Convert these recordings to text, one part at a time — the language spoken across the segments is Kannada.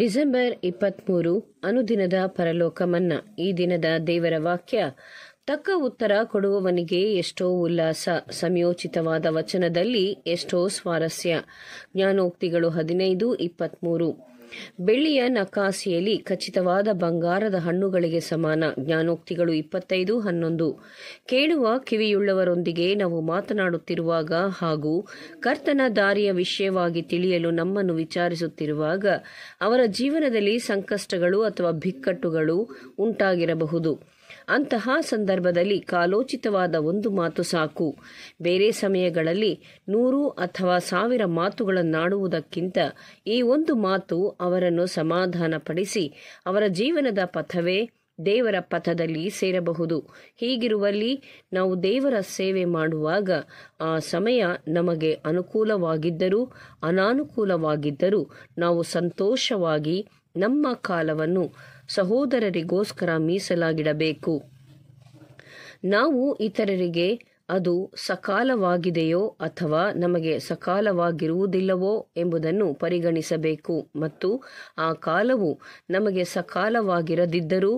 ಡಿಸೆಂಬರ್ ಇಪ್ಪತ್ಮೂರು ಅನುದಿನದ ಪರಲೋಕ ಮನ್ನಾ ಈ ದಿನದ ದೇವರ ವಾಕ್ಯ ತಕ್ಕ ಉತ್ತರ ಕೊಡುವವನಿಗೆ ಎಷ್ಟೋ ಉಲ್ಲಾಸ ಸಮಯೋಚಿತವಾದ ವಚನದಲ್ಲಿ ಎಷ್ಟೋ ಸ್ವಾರಸ್ಯ ಜ್ಞಾನೋಕ್ತಿಗಳು ಹದಿನೈದು ಇಪ್ಪತ್ಮೂರು ಬೆಳ್ಳಿಯ ನಕಾಸಿಯಲ್ಲಿ ಖಚಿತವಾದ ಬಂಗಾರದ ಹಣ್ಣುಗಳಿಗೆ ಸಮಾನ ಜ್ಞಾನೋಕ್ತಿಗಳು ಇಪ್ಪತ್ತೈದು ಹನ್ನೊಂದು ಕೇಳುವ ಕಿವಿಯುಳ್ಳವರೊಂದಿಗೆ ನಾವು ಮಾತನಾಡುತ್ತಿರುವಾಗ ಹಾಗೂ ಕರ್ತನ ದಾರಿಯ ವಿಷಯವಾಗಿ ತಿಳಿಯಲು ನಮ್ಮನ್ನು ವಿಚಾರಿಸುತ್ತಿರುವಾಗ ಅವರ ಜೀವನದಲ್ಲಿ ಸಂಕಷ್ಟಗಳು ಅಥವಾ ಬಿಕ್ಕಟ್ಟುಗಳು ಉಂಟಾಗಿರಬಹುದು ಅಂತಹ ಸಂದರ್ಭದಲ್ಲಿ ಕಾಲೋಚಿತವಾದ ಒಂದು ಮಾತು ಸಾಕು ಬೇರೆ ಸಮಯಗಳಲ್ಲಿ ನೂರು ಅಥವಾ ಸಾವಿರ ಮಾತುಗಳನ್ನಾಡುವುದಕ್ಕಿಂತ ಈ ಒಂದು ಮಾತು ಅವರನ್ನು ಸಮಾಧಾನಪಡಿಸಿ ಅವರ ಜೀವನದ ಪಥವೇ ದೇವರ ಪಥದಲ್ಲಿ ಸೇರಬಹುದು ಹೀಗಿರುವಲ್ಲಿ ನಾವು ದೇವರ ಸೇವೆ ಮಾಡುವಾಗ ಆ ಸಮಯ ನಮಗೆ ಅನುಕೂಲವಾಗಿದ್ದರೂ ಅನಾನುಕೂಲವಾಗಿದ್ದರೂ ನಾವು ಸಂತೋಷವಾಗಿ ನಮ್ಮ ಕಾಲವನ್ನು ಸಹೋದರರಿಗೋಸ್ಕರ ಮೀಸಲಾಗಿಡಬೇಕು ನಾವು ಇತರರಿಗೆ ಅದು ಸಕಾಲವಾಗಿದೆಯೋ ಅಥವಾ ನಮಗೆ ಸಕಾಲವಾಗಿರುವುದಿಲ್ಲವೋ ಎಂಬುದನ್ನು ಪರಿಗಣಿಸಬೇಕು ಮತ್ತು ಆ ಕಾಲವು ನಮಗೆ ಸಕಾಲವಾಗಿರದಿದ್ದರೂ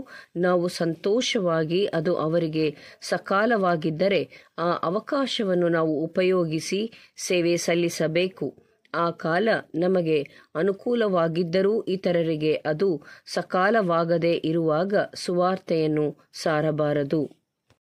ನಾವು ಸಂತೋಷವಾಗಿ ಅದು ಅವರಿಗೆ ಸಕಾಲವಾಗಿದ್ದರೆ ಆ ಅವಕಾಶವನ್ನು ನಾವು ಉಪಯೋಗಿಸಿ ಸೇವೆ ಸಲ್ಲಿಸಬೇಕು ಆ ಕಾಲ ನಮಗೆ ಅನುಕೂಲವಾಗಿದ್ದರೂ ಇತರರಿಗೆ ಅದು ಸಕಾಲವಾಗದೇ ಇರುವಾಗ ಸುವಾರ್ತೆಯನ್ನು ಸಾರಬಾರದು